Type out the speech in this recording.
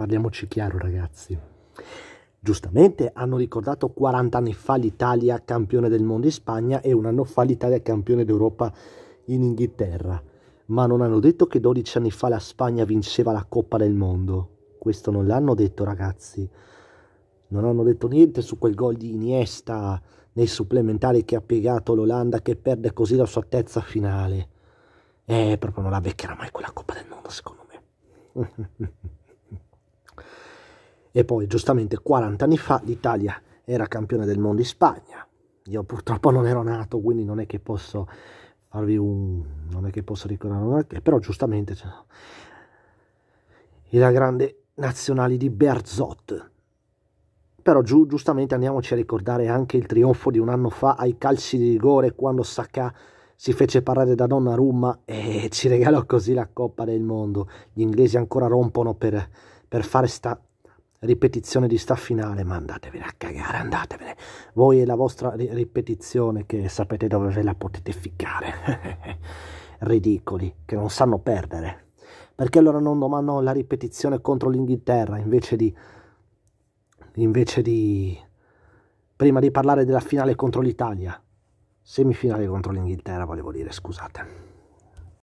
Parliamoci chiaro ragazzi. Giustamente hanno ricordato 40 anni fa l'Italia campione del mondo in Spagna e un anno fa l'Italia campione d'Europa in Inghilterra, ma non hanno detto che 12 anni fa la Spagna vinceva la Coppa del Mondo. Questo non l'hanno detto ragazzi. Non hanno detto niente su quel gol di Iniesta nei supplementari che ha piegato l'Olanda che perde così la sua terza finale. Eh, proprio non la beccherà mai quella Coppa del Mondo, secondo me. E poi giustamente 40 anni fa l'Italia era campione del mondo in Spagna. Io purtroppo non ero nato, quindi non è che posso farvi un... non è che posso ricordare, che, però giustamente... Cioè, la grande nazionale di Berzot. Però giù, giustamente andiamoci a ricordare anche il trionfo di un anno fa ai calci di rigore quando Saka si fece parlare da Donnarumma e ci regalò così la Coppa del Mondo. Gli inglesi ancora rompono per, per fare sta ripetizione di sta finale, ma andatevene a cagare, andatevene. Voi e la vostra ri ripetizione che sapete dove ve la potete ficcare. Ridicoli, che non sanno perdere. Perché allora non domandano la ripetizione contro l'Inghilterra invece di... invece di... prima di parlare della finale contro l'Italia? Semifinale contro l'Inghilterra, volevo dire, scusate.